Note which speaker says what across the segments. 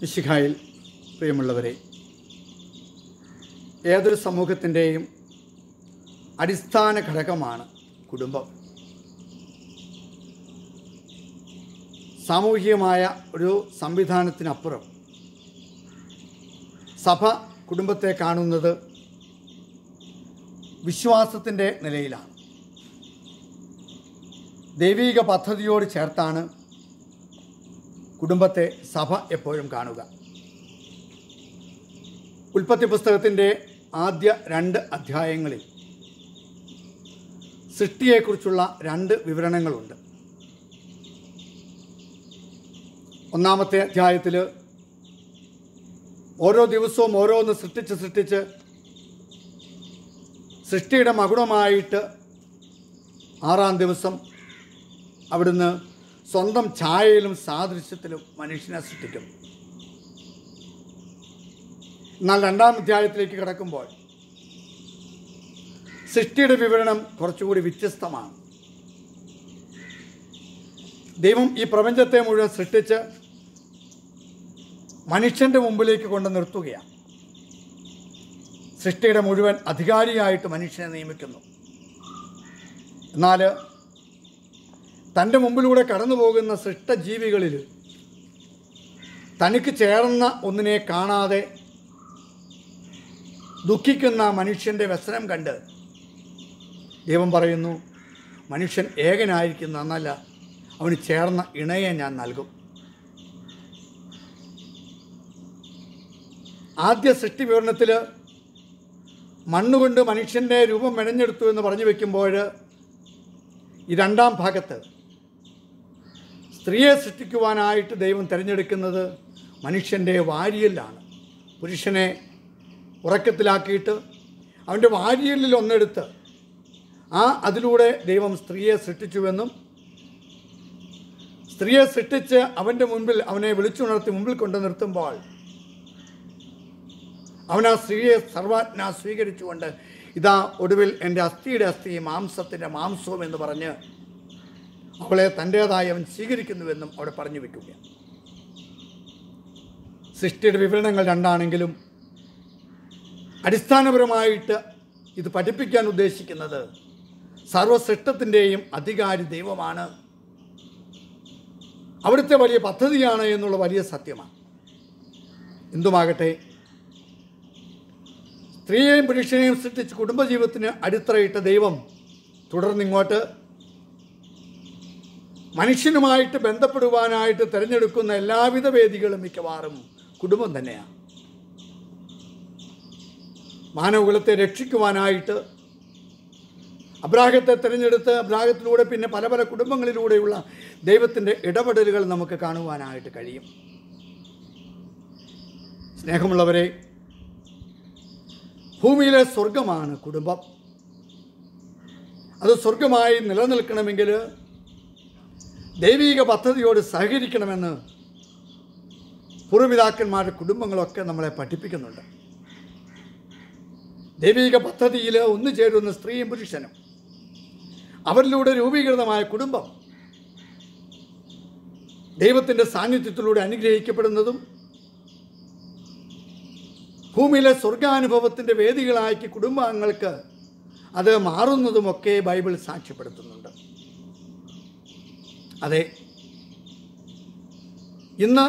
Speaker 1: മിശിഖായിൽ പ്രിയമുള്ളവരെ ഏതൊരു സമൂഹത്തിൻ്റെയും അടിസ്ഥാന ഘടകമാണ് കുടുംബം സാമൂഹികമായ ഒരു സംവിധാനത്തിനപ്പുറം സഭ കുടുംബത്തെ കാണുന്നത് വിശ്വാസത്തിൻ്റെ നിലയിലാണ് ദൈവീക പദ്ധതിയോട് ചേർത്താണ് കുടുംബത്തെ സഭ എപ്പോഴും കാണുക ഉൽപ്പത്തി പുസ്തകത്തിൻ്റെ ആദ്യ രണ്ട് അധ്യായങ്ങളിൽ സൃഷ്ടിയെക്കുറിച്ചുള്ള രണ്ട് വിവരണങ്ങളുണ്ട് ഒന്നാമത്തെ അധ്യായത്തിൽ ഓരോ ദിവസവും ഓരോന്ന് സൃഷ്ടിച്ച് സൃഷ്ടിച്ച് സൃഷ്ടിയുടെ മകുടമായിട്ട് ആറാം ദിവസം അവിടുന്ന് സ്വന്തം ഛായയിലും സാദൃശ്യത്തിലും മനുഷ്യനെ സൃഷ്ടിക്കും എന്നാൽ രണ്ടാം അധ്യായത്തിലേക്ക് കിടക്കുമ്പോൾ സൃഷ്ടിയുടെ വിവരണം കുറച്ചുകൂടി വ്യത്യസ്തമാണ് ദൈവം ഈ പ്രപഞ്ചത്തെ മുഴുവൻ സൃഷ്ടിച്ച് മനുഷ്യൻ്റെ മുമ്പിലേക്ക് കൊണ്ട് നിർത്തുകയാണ് സൃഷ്ടിയുടെ മുഴുവൻ അധികാരിയായിട്ട് മനുഷ്യനെ നിയമിക്കുന്നു എന്നാൽ തൻ്റെ മുമ്പിലൂടെ കടന്നു പോകുന്ന സൃഷ്ടജീവികളിൽ തനിക്ക് ചേർന്ന ഒന്നിനെ കാണാതെ ദുഃഖിക്കുന്ന മനുഷ്യൻ്റെ വ്യസനം കണ്ട് ദൈവം പറയുന്നു മനുഷ്യൻ ഏകനായിരിക്കുന്ന എന്നല്ല അവന് ചേർന്ന ഇണയെ ഞാൻ നൽകും ആദ്യ സൃഷ്ടി വിവരണത്തിൽ മണ്ണുകൊണ്ട് മനുഷ്യൻ്റെ രൂപം മെനഞ്ഞെടുത്തു എന്ന് പറഞ്ഞു വയ്ക്കുമ്പോൾ ഈ രണ്ടാം ഭാഗത്ത് സ്ത്രീയെ സൃഷ്ടിക്കുവാനായിട്ട് ദൈവം തിരഞ്ഞെടുക്കുന്നത് മനുഷ്യൻ്റെ വാരിയലാണ് പുരുഷനെ ഉറക്കത്തിലാക്കിയിട്ട് അവൻ്റെ വാരിയലിൽ ഒന്നെടുത്ത് ആ അതിലൂടെ ദൈവം സ്ത്രീയെ സൃഷ്ടിച്ചുവെന്നും സ്ത്രീയെ സൃഷ്ടിച്ച് അവൻ്റെ മുൻപിൽ അവനെ വിളിച്ചുണർത്തി മുമ്പിൽ കൊണ്ടു നിർത്തുമ്പോൾ അവൻ ആ സ്ത്രീയെ സർവാജ്ഞ സ്വീകരിച്ചുകൊണ്ട് ഇതാ ഒടുവിൽ എൻ്റെ അസ്ഥിയുടെ അസ്ഥി മാംസത്തിൻ്റെ മാംസവും എന്ന് പറഞ്ഞ് അവളെ തൻ്റേതായി അവൻ സ്വീകരിക്കുന്നുവെന്നും അവിടെ പറഞ്ഞു വയ്ക്കുക സൃഷ്ടിയുടെ വിവരണങ്ങൾ രണ്ടാണെങ്കിലും അടിസ്ഥാനപരമായിട്ട് ഇത് പഠിപ്പിക്കാൻ ഉദ്ദേശിക്കുന്നത് സർവസൃഷ്ടത്തിൻ്റെയും അധികാരി ദൈവമാണ് അവിടുത്തെ വലിയ പദ്ധതിയാണ് എന്നുള്ള വലിയ സത്യമാണ് എന്തുമാകട്ടെ സ്ത്രീയെയും പുരുഷനെയും സൃഷ്ടിച്ച് കുടുംബജീവിതത്തിന് അടിത്തറയിട്ട ദൈവം തുടർന്നിങ്ങോട്ട് മനുഷ്യനുമായിട്ട് ബന്ധപ്പെടുവാനായിട്ട് തിരഞ്ഞെടുക്കുന്ന എല്ലാവിധ വേദികളും മിക്കവാറും കുടുംബം തന്നെയാണ് മാനവകുലത്തെ രക്ഷിക്കുവാനായിട്ട് അബ്രാഹത്തെ തിരഞ്ഞെടുത്ത് അബ്രാഹത്തിലൂടെ പിന്നെ പല പല കുടുംബങ്ങളിലൂടെയുള്ള ദൈവത്തിൻ്റെ ഇടപെടലുകൾ നമുക്ക് കാണുവാനായിട്ട് കഴിയും സ്നേഹമുള്ളവരെ ഭൂമിയിലെ സ്വർഗമാണ് കുടുംബം അത് സ്വർഗമായി നിലനിൽക്കണമെങ്കിൽ ദൈവീക പദ്ധതിയോട് സഹകരിക്കണമെന്ന് പുറമിതാക്കന്മാരുടെ കുടുംബങ്ങളൊക്കെ നമ്മളെ പഠിപ്പിക്കുന്നുണ്ട് ദൈവിക പദ്ധതിയിൽ ഒന്നു ചേരുന്ന സ്ത്രീയും പുരുഷനും അവരിലൂടെ രൂപീകൃതമായ കുടുംബം ദൈവത്തിൻ്റെ സാന്നിധ്യത്തിലൂടെ അനുഗ്രഹിക്കപ്പെടുന്നതും ഭൂമിയിലെ സ്വർഗാനുഭവത്തിൻ്റെ വേദികളാക്കി കുടുംബാംഗങ്ങൾക്ക് അത് മാറുന്നതുമൊക്കെ ബൈബിൾ സാക്ഷ്യപ്പെടുത്തുന്നുണ്ട് അതെ ഇന്ന്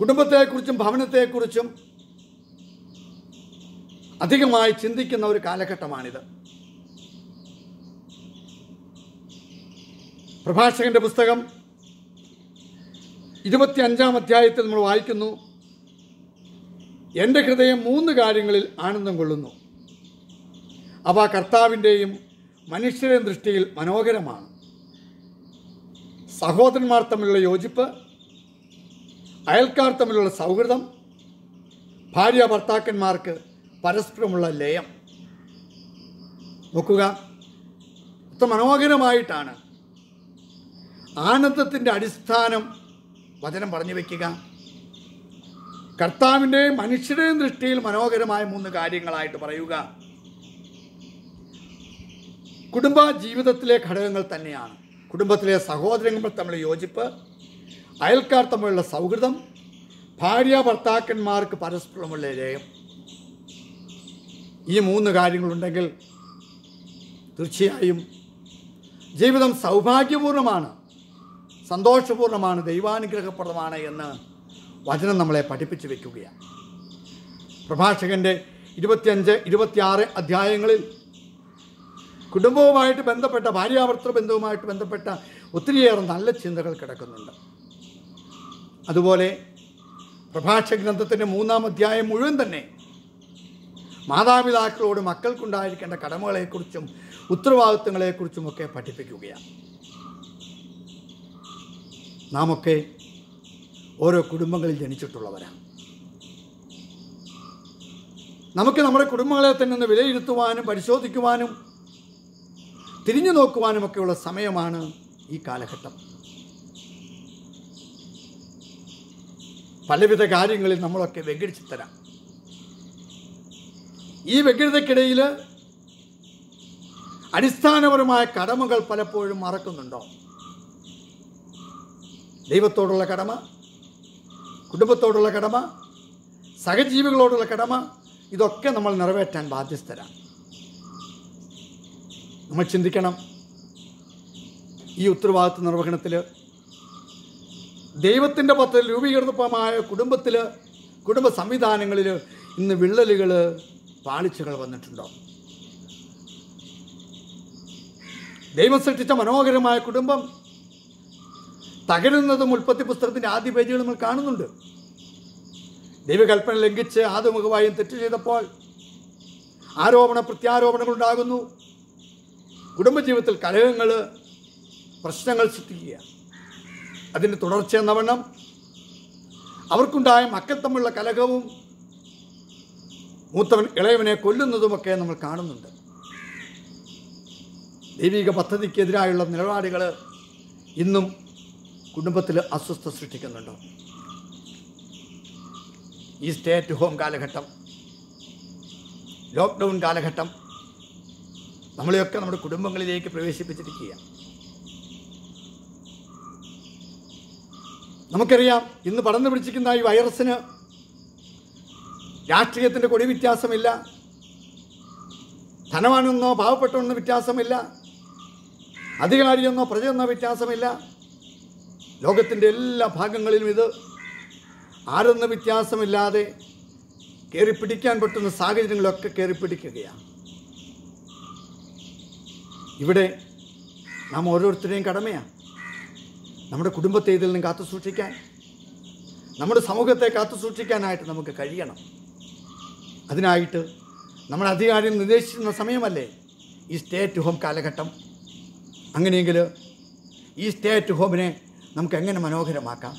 Speaker 1: കുടുംബത്തെക്കുറിച്ചും ഭവനത്തെക്കുറിച്ചും അധികമായി ചിന്തിക്കുന്ന ഒരു കാലഘട്ടമാണിത് പ്രഭാഷകന്റെ പുസ്തകം ഇരുപത്തി അഞ്ചാം അധ്യായത്തിൽ നമ്മൾ വായിക്കുന്നു എൻ്റെ ഹൃദയം മൂന്ന് കാര്യങ്ങളിൽ ആനന്ദം കൊള്ളുന്നു അവ കർത്താവിൻ്റെയും മനുഷ്യരുടെയും ദൃഷ്ടിയിൽ മനോഹരമാണ് സഹോദരന്മാർ തമ്മിലുള്ള യോജിപ്പ് അയൽക്കാർ തമ്മിലുള്ള സൗഹൃദം ഭാര്യ ഭർത്താക്കന്മാർക്ക് പരസ്പരമുള്ള ലയം നോക്കുക അത്ര മനോഹരമായിട്ടാണ് ആനന്ദത്തിൻ്റെ അടിസ്ഥാനം വചനം പറഞ്ഞു വയ്ക്കുക കർത്താവിൻ്റെയും മനുഷ്യരുടെയും ദൃഷ്ടിയിൽ മനോഹരമായ മൂന്ന് കാര്യങ്ങളായിട്ട് പറയുക കുടുംബ ജീവിതത്തിലെ ഘടകങ്ങൾ തന്നെയാണ് കുടുംബത്തിലെ സഹോദരങ്ങൾ തമ്മിലുള്ള യോജിപ്പ് അയൽക്കാർ തമ്മിലുള്ള സൗഹൃദം ഭാര്യ ഭർത്താക്കന്മാർക്ക് പരസ്പരമുള്ള ജയം ഈ മൂന്ന് കാര്യങ്ങളുണ്ടെങ്കിൽ തീർച്ചയായും ജീവിതം സൗഭാഗ്യപൂർണ്ണമാണ് സന്തോഷപൂർണ്ണമാണ് ദൈവാനുഗ്രഹപ്രദമാണ് എന്ന് വചനം നമ്മളെ പഠിപ്പിച്ചു വയ്ക്കുകയാണ് പ്രഭാഷകൻ്റെ ഇരുപത്തിയഞ്ച് ഇരുപത്തിയാറ് അധ്യായങ്ങളിൽ കുടുംബവുമായിട്ട് ബന്ധപ്പെട്ട ഭാര്യാഭർത്തൃ ബന്ധവുമായിട്ട് ബന്ധപ്പെട്ട ഒത്തിരിയേറെ നല്ല ചിന്തകൾ കിടക്കുന്നുണ്ട് അതുപോലെ പ്രഭാഷ ഗ്രന്ഥത്തിൻ്റെ മൂന്നാം അധ്യായം മുഴുവൻ തന്നെ മാതാപിതാക്കളോട് മക്കൾക്കുണ്ടായിരിക്കേണ്ട കടമകളെക്കുറിച്ചും ഉത്തരവാദിത്വങ്ങളെക്കുറിച്ചുമൊക്കെ പഠിപ്പിക്കുകയാണ് നാമൊക്കെ ഓരോ കുടുംബങ്ങളിൽ ജനിച്ചിട്ടുള്ളവരാണ് നമുക്ക് നമ്മുടെ കുടുംബങ്ങളെ തന്നെ ഒന്ന് വിലയിരുത്തുവാനും പരിശോധിക്കുവാനും തിരിഞ്ഞു നോക്കുവാനുമൊക്കെയുള്ള സമയമാണ് ഈ കാലഘട്ടം പലവിധ കാര്യങ്ങളിൽ നമ്മളൊക്കെ വെകിടിച്ച് തരാം ഈ വ്യഗ്രതയ്ക്കിടയിൽ അടിസ്ഥാനപരമായ കടമകൾ പലപ്പോഴും മറക്കുന്നുണ്ടോ ദൈവത്തോടുള്ള കടമ കുടുംബത്തോടുള്ള കടമ സഹജീവികളോടുള്ള കടമ ഇതൊക്കെ നമ്മൾ നിറവേറ്റാൻ ബാധ്യസ്ഥരാണ് നമ്മൾ ചിന്തിക്കണം ഈ ഉത്തരവാദിത്വ നിർവഹണത്തിൽ ദൈവത്തിൻ്റെ പത്ത് രൂപീകൃതമായ കുടുംബത്തിൽ കുടുംബ സംവിധാനങ്ങളിൽ ഇന്ന് വിള്ളലുകൾ പാളിച്ചകൾ വന്നിട്ടുണ്ടോ ദൈവം സൃഷ്ടിച്ച മനോഹരമായ കുടുംബം തകരുന്നതും ഉൽപ്പത്തി പുസ്തകത്തിൻ്റെ ആദ്യ പേജുകൾ നമ്മൾ കാണുന്നുണ്ട് ദൈവകൽപ്പന ലംഘിച്ച് ആദ്യമുഖമായും തെറ്റ് ചെയ്തപ്പോൾ ആരോപണ പ്രത്യാരോപണങ്ങളുണ്ടാകുന്നു ഉണ്ടാകുന്നു കുടുംബജീവിതത്തിൽ കലഹങ്ങൾ പ്രശ്നങ്ങൾ സൃഷ്ടിക്കുക അതിൻ്റെ തുടർച്ചയെന്ന വണ്ണം അവർക്കുണ്ടായ മക്കൾ തമ്മിലുള്ള കലഹവും മൂത്തവൻ ഇളയവനെ കൊല്ലുന്നതുമൊക്കെ നമ്മൾ കാണുന്നുണ്ട് ദൈവിക പദ്ധതിക്കെതിരായുള്ള നിലപാടുകൾ ഇന്നും കുടുംബത്തിൽ അസ്വസ്ഥ സൃഷ്ടിക്കുന്നുണ്ടോ ഈ സ്റ്റേറ്റ് ഹോം കാലഘട്ടം ലോക്ക്ഡൗൺ കാലഘട്ടം നമ്മളെയൊക്കെ നമ്മുടെ കുടുംബങ്ങളിലേക്ക് പ്രവേശിപ്പിച്ചിരിക്കുക നമുക്കറിയാം ഇന്ന് പടന്നു പിടിച്ചിരിക്കുന്ന ഈ വൈറസിന് രാഷ്ട്രീയത്തിൻ്റെ കൊടി വ്യത്യാസമില്ല ധനമാണെന്നോ പാവപ്പെട്ടവനെന്നോ വ്യത്യാസമില്ല അധികാരിയെന്നോ പ്രജയെന്നോ വ്യത്യാസമില്ല ലോകത്തിൻ്റെ എല്ലാ ഭാഗങ്ങളിലും ഇത് ആരെന്ന വ്യത്യാസമില്ലാതെ കയറി പിടിക്കാൻ പറ്റുന്ന സാഹചര്യങ്ങളൊക്കെ കയറി പിടിക്കുകയാണ് ഇവിടെ നാം ഓരോരുത്തരുടെയും കടമയാണ് നമ്മുടെ കുടുംബത്തെ ഇതിൽ നിന്ന് കാത്തു സൂക്ഷിക്കാൻ നമ്മുടെ സമൂഹത്തെ കാത്തു സൂക്ഷിക്കാനായിട്ട് നമുക്ക് കഴിയണം അതിനായിട്ട് നമ്മുടെ അധികാരി നിർദ്ദേശിക്കുന്ന സമയമല്ലേ ഈ സ്റ്റേറ്റ് ഹോം കാലഘട്ടം അങ്ങനെയെങ്കിൽ ഈ സ്റ്റേറ്റ് ഹോമിനെ നമുക്ക് എങ്ങനെ മനോഹരമാക്കാം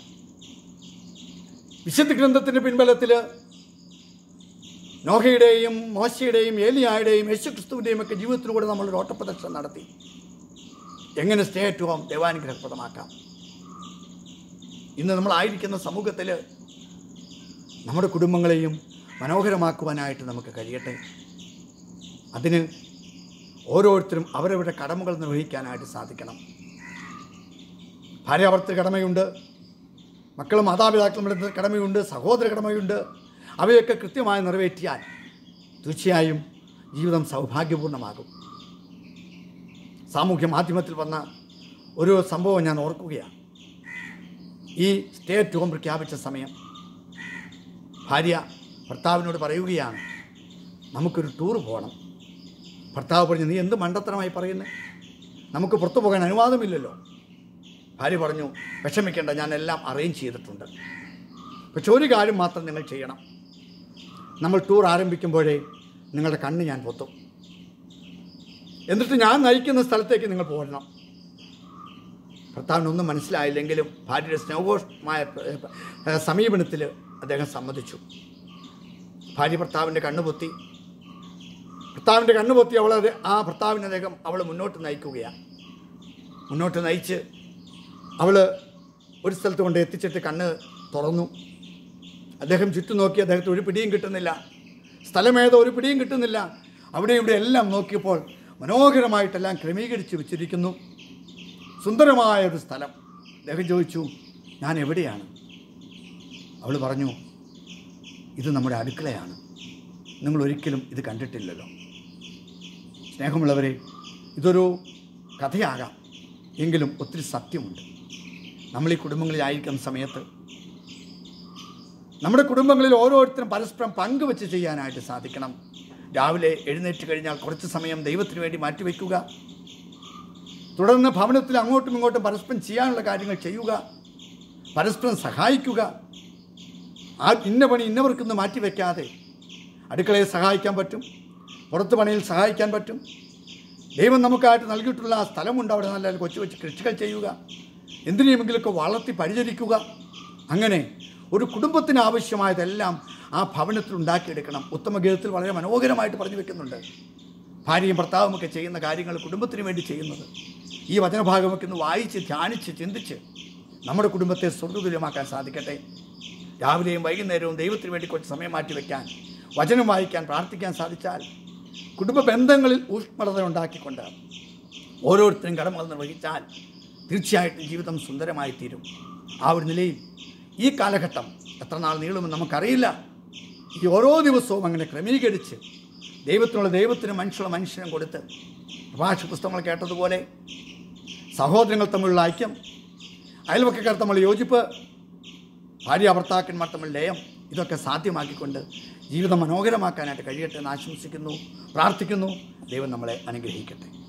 Speaker 1: വിശുദ്ധ ഗ്രന്ഥത്തിൻ്റെ പിൻബലത്തിൽ നോഹയുടെയും മോശയുടെയും ഏലിയായുടെയും യേശുക്രിസ്തുവിൻ്റെയും ഒക്കെ ജീവിതത്തിലൂടെ നമ്മൾ ഒരു ഓട്ടപ്രദക്ഷം നടത്തി എങ്ങനെ സ്റ്റേ അറ്റ് ഹോം ദൈവാനുഗ്രഹപ്രദമാക്കാം ഇന്ന് നമ്മളായിരിക്കുന്ന സമൂഹത്തിൽ നമ്മുടെ കുടുംബങ്ങളെയും മനോഹരമാക്കുവാനായിട്ട് നമുക്ക് കഴിയട്ടെ അതിന് ഓരോരുത്തരും അവരവരുടെ കടമകൾ നിർവഹിക്കാനായിട്ട് സാധിക്കണം ഭാര്യാഭർത്തൃ കടമയുണ്ട് മക്കളും മാതാപിതാക്കളും കടമയുണ്ട് സഹോദര കടമയുണ്ട് അവയൊക്കെ കൃത്യമായി നിറവേറ്റിയാൽ തീർച്ചയായും ജീവിതം സൗഭാഗ്യപൂർണ്ണമാകും സാമൂഹ്യ മാധ്യമത്തിൽ വന്ന ഒരു സംഭവം ഞാൻ ഓർക്കുകയാണ് ഈ സ്റ്റേറ്റ് ഹോം പ്രഖ്യാപിച്ച സമയം ഭാര്യ ഭർത്താവിനോട് പറയുകയാണ് നമുക്കൊരു ടൂർ പോകണം ഭർത്താവ് പറഞ്ഞു നീ എന്ത് മണ്ടത്തരമായി പറയുന്നത് നമുക്ക് പുറത്തു പോകാൻ അനുവാദമില്ലല്ലോ ഭാര്യ പറഞ്ഞു വിഷമിക്കേണ്ട ഞാൻ എല്ലാം അറേഞ്ച് ചെയ്തിട്ടുണ്ട് പക്ഷെ ഒരു കാര്യം മാത്രം നിങ്ങൾ ചെയ്യണം നമ്മൾ ടൂർ ആരംഭിക്കുമ്പോഴേ നിങ്ങളുടെ കണ്ണ് ഞാൻ പൊത്തും എന്നിട്ട് ഞാൻ നയിക്കുന്ന സ്ഥലത്തേക്ക് നിങ്ങൾ പോരണം ഭർത്താവിനൊന്നും മനസ്സിലായില്ലെങ്കിലും ഭാര്യയുടെ സ്നേഹോഷമായ സമീപനത്തിൽ അദ്ദേഹം സമ്മതിച്ചു ഭാര്യ ഭർത്താവിൻ്റെ പൊത്തി ഭർത്താവിൻ്റെ പൊത്തി അവൾ ആ ഭർത്താവിനെ അദ്ദേഹം അവൾ മുന്നോട്ട് നയിക്കുകയാണ് മുന്നോട്ട് നയിച്ച് അവൾ ഒരു സ്ഥലത്ത് കൊണ്ട് എത്തിച്ചിട്ട് കണ്ണ് തുറന്നു അദ്ദേഹം ചുറ്റും നോക്കി അദ്ദേഹത്തിന് ഒരു പിടിയും കിട്ടുന്നില്ല സ്ഥലമേതോ ഒരു പിടിയും കിട്ടുന്നില്ല അവിടെ ഇവിടെ എല്ലാം നോക്കിയപ്പോൾ മനോഹരമായിട്ടെല്ലാം ക്രമീകരിച്ച് വെച്ചിരിക്കുന്നു സുന്ദരമായ ഒരു സ്ഥലം അദ്ദേഹം ചോദിച്ചു ഞാൻ എവിടെയാണ് അവൾ പറഞ്ഞു ഇത് നമ്മുടെ അടുക്കളയാണ് നിങ്ങൾ ഒരിക്കലും ഇത് കണ്ടിട്ടില്ലല്ലോ സ്നേഹമുള്ളവരെ ഇതൊരു കഥയാകാം എങ്കിലും ഒത്തിരി സത്യമുണ്ട് നമ്മൾ ഈ കുടുംബങ്ങളിലായിരിക്കുന്ന സമയത്ത് നമ്മുടെ കുടുംബങ്ങളിൽ ഓരോരുത്തരും പരസ്പരം പങ്കുവെച്ച് ചെയ്യാനായിട്ട് സാധിക്കണം രാവിലെ എഴുന്നേറ്റ് കഴിഞ്ഞാൽ കുറച്ച് സമയം ദൈവത്തിന് വേണ്ടി മാറ്റിവെക്കുക തുടർന്ന് ഭവനത്തിൽ അങ്ങോട്ടും ഇങ്ങോട്ടും പരസ്പരം ചെയ്യാനുള്ള കാര്യങ്ങൾ ചെയ്യുക പരസ്പരം സഹായിക്കുക ആ ഇന്ന പണി ഇന്നവർക്കൊന്ന് മാറ്റിവെക്കാതെ അടുക്കളയെ സഹായിക്കാൻ പറ്റും പുറത്ത് പണിയിൽ സഹായിക്കാൻ പറ്റും ദൈവം നമുക്കായിട്ട് നൽകിയിട്ടുള്ള ആ സ്ഥലമുണ്ട് അവിടെ നല്ല കൊച്ചു കൊച്ചു കൃഷികൾ ചെയ്യുക എന്തിനെയുമെങ്കിലൊക്കെ വളർത്തി പരിചരിക്കുക അങ്ങനെ ഒരു കുടുംബത്തിന് ആവശ്യമായതെല്ലാം ആ ഭവനത്തിൽ ഉണ്ടാക്കിയെടുക്കണം ഉത്തമഗീതത്തിൽ വളരെ മനോഹരമായിട്ട് പറഞ്ഞു വെക്കുന്നുണ്ട് ഭാര്യയും ഭർത്താവുമൊക്കെ ചെയ്യുന്ന കാര്യങ്ങൾ കുടുംബത്തിന് വേണ്ടി ചെയ്യുന്നത് ഈ വചനഭാഗമൊക്കെ ഒന്ന് വായിച്ച് ധ്യാനിച്ച് ചിന്തിച്ച് നമ്മുടെ കുടുംബത്തെ സ്വർഗതുല്യമാക്കാൻ സാധിക്കട്ടെ രാവിലെയും വൈകുന്നേരവും ദൈവത്തിന് വേണ്ടി കുറച്ച് സമയം മാറ്റി വയ്ക്കാൻ വചനം വായിക്കാൻ പ്രാർത്ഥിക്കാൻ സാധിച്ചാൽ കുടുംബ ബന്ധങ്ങളിൽ ഊഷ്മളത ഉണ്ടാക്കിക്കൊണ്ട് ഓരോരുത്തരും കടമകൾ നിർവഹിച്ചാൽ തീർച്ചയായിട്ടും ജീവിതം സുന്ദരമായി തീരും ആ ഒരു നിലയിൽ ഈ കാലഘട്ടം എത്ര നാൾ നീളുമെന്ന് നമുക്കറിയില്ല ഈ ഓരോ ദിവസവും അങ്ങനെ ക്രമീകരിച്ച് ദൈവത്തിനുള്ള ദൈവത്തിന് മനുഷ്യനുള്ള മനുഷ്യനും കൊടുത്ത് ഭാഷ പുസ്തകങ്ങൾ കേട്ടതുപോലെ സഹോദരങ്ങൾ തമ്മിലുള്ള ഐക്യം അയൽവക്കക്കാർ തമ്മിലുള്ള യോജിപ്പ് ഭാര്യ ഭർത്താക്കന്മാർ തമ്മിൽ ലയം ഇതൊക്കെ സാധ്യമാക്കിക്കൊണ്ട് ജീവിതം മനോഹരമാക്കാനായിട്ട് കഴിയട്ടെ എന്ന് ആശംസിക്കുന്നു പ്രാർത്ഥിക്കുന്നു ദൈവം നമ്മളെ അനുഗ്രഹിക്കട്ടെ